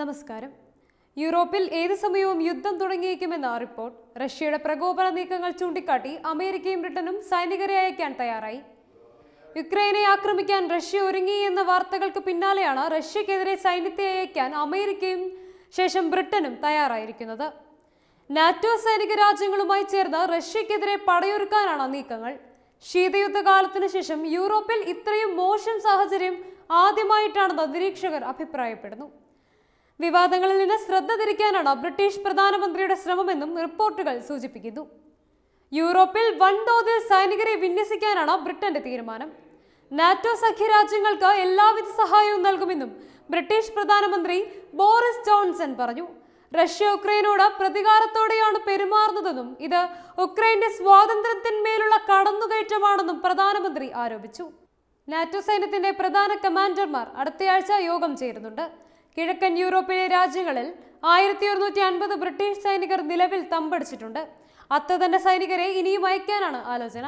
നമസ്കാരം യൂറോപ്പിൽ ഏത് സമയവും യുദ്ധം തുടങ്ങിയേക്കുമെന്ന റിപ്പോർട്ട് റഷ്യയുടെ പ്രകോപന നീക്കങ്ങൾ ചൂണ്ടിക്കാട്ടി അമേരിക്കയും ബ്രിട്ടനും സൈനികരെ അയക്കാൻ തയ്യാറായി യുക്രൈനെ ആക്രമിക്കാൻ റഷ്യ ഒരുങ്ങി എന്ന വാർത്തകൾക്ക് പിന്നാലെയാണ് റഷ്യക്കെതിരെ സൈന്യത്തെ അയക്കാൻ അമേരിക്കയും ശേഷം ബ്രിട്ടനും തയ്യാറായിരിക്കുന്നത് നാറ്റോ സൈനിക രാജ്യങ്ങളുമായി ചേർന്ന് റഷ്യക്കെതിരെ പടയൊരുക്കാനാണ് നീക്കങ്ങൾ ശീതയുദ്ധകാലത്തിനു ശേഷം യൂറോപ്പിൽ ഇത്രയും മോശം സാഹചര്യം ആദ്യമായിട്ടാണെന്ന് നിരീക്ഷകർ അഭിപ്രായപ്പെടുന്നു വിവാദങ്ങളിൽ നിന്ന് ശ്രദ്ധ തിരിക്കാനാണ് ബ്രിട്ടീഷ് പ്രധാനമന്ത്രിയുടെ ശ്രമമെന്നും റിപ്പോർട്ടുകൾ സൂചിപ്പിക്കുന്നു യൂറോപ്പിൽ വൻതോതിൽ സൈനികരെ വിന്യസിക്കാനാണ് ബ്രിട്ടന്റെ തീരുമാനം നാറ്റോ സഖ്യരാജ്യങ്ങൾക്ക് എല്ലാവിധ സഹായവും നൽകുമെന്നും ബ്രിട്ടീഷ് പ്രധാനമന്ത്രി ബോറിസ് ജോൺസൺ പറഞ്ഞു റഷ്യ ഉക്രൈനോട് പ്രതികാരത്തോടെയാണ് പെരുമാറുന്നതെന്നും ഇത് ഉക്രൈന്റെ സ്വാതന്ത്ര്യത്തിന്മേലുള്ള കടന്നുകയറ്റമാണെന്നും പ്രധാനമന്ത്രി ആരോപിച്ചു നാറ്റോ സൈന്യത്തിന്റെ പ്രധാന കമാൻഡർമാർ അടുത്തയാഴ്ച യോഗം ചേരുന്നുണ്ട് കിഴക്കൻ യൂറോപ്പിലെ രാജ്യങ്ങളിൽ ആയിരത്തി ഒരുന്നൂറ്റി അൻപത് ബ്രിട്ടീഷ് സൈനികർ നിലവിൽ തമ്പടിച്ചിട്ടുണ്ട് തന്നെ സൈനികരെ ഇനിയും അയക്കാനാണ് ആലോചന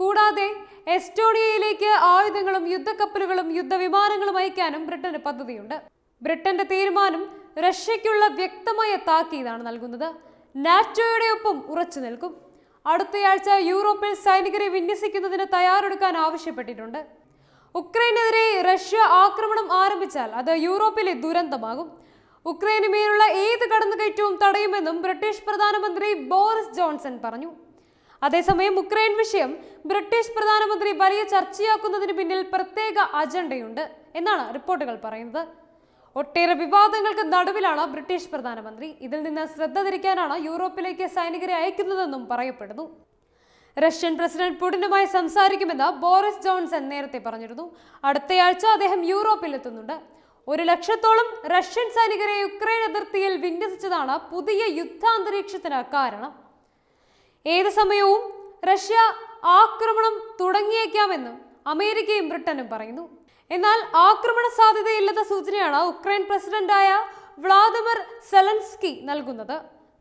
കൂടാതെ എസ്റ്റോണിയയിലേക്ക് ആയുധങ്ങളും യുദ്ധക്കപ്പലുകളും യുദ്ധവിമാനങ്ങളും അയക്കാനും ബ്രിട്ടന് പദ്ധതിയുണ്ട് ബ്രിട്ടന്റെ തീരുമാനം റഷ്യയ്ക്കുള്ള വ്യക്തമായ താക്കീതാണ് നൽകുന്നത് നാറ്റോയുടെ ഒപ്പം ഉറച്ചു നിൽക്കും അടുത്തയാഴ്ച യൂറോപ്പിൽ സൈനികരെ വിന്യസിക്കുന്നതിന് തയ്യാറെടുക്കാൻ ആവശ്യപ്പെട്ടിട്ടുണ്ട് ഉക്രൈനെതിരെ റഷ്യ ആക്രമണം ആരംഭിച്ചാൽ അത് യൂറോപ്പിലെ ദുരന്തമാകും ഉക്രൈന് മേലുള്ള ഏത് കടന്നുകയറ്റവും തടയുമെന്നും ബ്രിട്ടീഷ് പ്രധാനമന്ത്രി ബോറിസ് ജോൺസൺ പറഞ്ഞു അതേസമയം ഉക്രൈൻ വിഷയം ബ്രിട്ടീഷ് പ്രധാനമന്ത്രി വലിയ ചർച്ചയാക്കുന്നതിന് പിന്നിൽ പ്രത്യേക അജണ്ടയുണ്ട് എന്നാണ് റിപ്പോർട്ടുകൾ പറയുന്നത് ഒട്ടേറെ വിവാദങ്ങൾക്ക് നടുവിലാണ് ബ്രിട്ടീഷ് പ്രധാനമന്ത്രി ഇതിൽ നിന്ന് ശ്രദ്ധ തിരിക്കാനാണ് യൂറോപ്പിലേക്ക് സൈനികരെ അയക്കുന്നതെന്നും പറയപ്പെടുന്നു റഷ്യൻ പ്രസിഡന്റ് പുടിനുമായി സംസാരിക്കുമെന്ന് ബോറിസ് ജോൺസൺ നേരത്തെ പറഞ്ഞിരുന്നു അടുത്തയാഴ്ച അദ്ദേഹം യൂറോപ്പിൽ എത്തുന്നുണ്ട് ഒരു ലക്ഷത്തോളം റഷ്യൻ സൈനികരെ യുക്രൈൻ അതിർത്തിയിൽ വിന്യസിച്ചതാണ് പുതിയ യുദ്ധാന്തരീക്ഷത്തിന് കാരണം ഏത് സമയവും റഷ്യ ആക്രമണം തുടങ്ങിയേക്കാമെന്നും അമേരിക്കയും ബ്രിട്ടനും പറയുന്നു എന്നാൽ ആക്രമണ സാധ്യതയില്ലെന്ന സൂചനയാണ് ഉക്രൈൻ പ്രസിഡന്റായ വ്ളാദിമിർ സെലൻസ്കി നൽകുന്നത്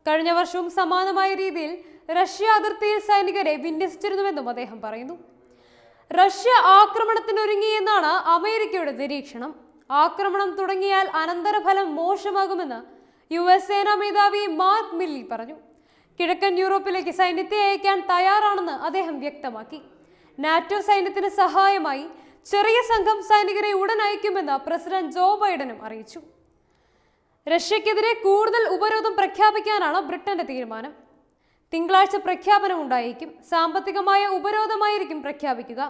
കഴിഞ്ഞ വർഷവും സമാനമായ രീതിയിൽ റഷ്യ അതിർത്തിയിൽ സൈനികരെ വിന്യസിച്ചിരുന്നുവെന്നും അദ്ദേഹം പറയുന്നു റഷ്യ ആക്രമണത്തിനൊരുങ്ങിയെന്നാണ് അമേരിക്കയുടെ നിരീക്ഷണം ആക്രമണം തുടങ്ങിയാൽ അനന്തരഫലം മോശമാകുമെന്ന് യു എസ് സേനാ മേധാവി മാർക്ക് മില്ലി പറഞ്ഞു കിഴക്കൻ യൂറോപ്പിലേക്ക് സൈന്യത്തെ അയക്കാൻ തയ്യാറാണെന്ന് അദ്ദേഹം വ്യക്തമാക്കി നാറ്റോ സൈന്യത്തിന് സഹായമായി ചെറിയ സംഘം സൈനികരെ ഉടൻ അയക്കുമെന്ന് പ്രസിഡന്റ് ജോ ബൈഡനും അറിയിച്ചു റഷ്യക്കെതിരെ കൂടുതൽ ഉപരോധം പ്രഖ്യാപിക്കാനാണ് ബ്രിട്ടന്റെ തീരുമാനം തിങ്കളാഴ്ച പ്രഖ്യാപനമുണ്ടായേക്കും സാമ്പത്തികമായ ഉപരോധമായിരിക്കും പ്രഖ്യാപിക്കുക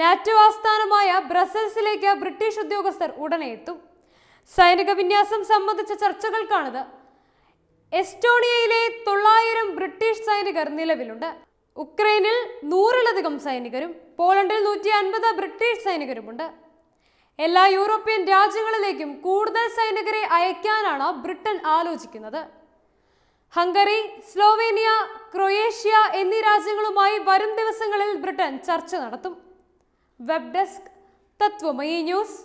നാറ്റോ ആസ്ഥാനമായ ബ്രസൽസിലേക്ക് ബ്രിട്ടീഷ് ഉദ്യോഗസ്ഥർ ഉടനെ എത്തും സൈനിക വിന്യാസം സംബന്ധിച്ച ചർച്ചകൾക്കാണിത് എസ്റ്റോണിയയിലെ തൊള്ളായിരം ബ്രിട്ടീഷ് സൈനികർ നിലവിലുണ്ട് ഉക്രൈനിൽ നൂറിലധികം സൈനികരും പോളണ്ടിൽ നൂറ്റി അൻപത് ബ്രിട്ടീഷ് സൈനികരുമുണ്ട് എല്ലാ യൂറോപ്യൻ രാജ്യങ്ങളിലേക്കും കൂടുതൽ സൈനികരെ അയക്കാനാണ് ബ്രിട്ടൻ ആലോചിക്കുന്നത് ഹംഗറി സ്ലോവേനിയ ക്രൊയേഷ്യ എന്നീ രാജ്യങ്ങളുമായി വരും ദിവസങ്ങളിൽ ബ്രിട്ടൻ ചർച്ച നടത്തും വെബ് ഡെസ്ക് തത്വമയി ന്യൂസ്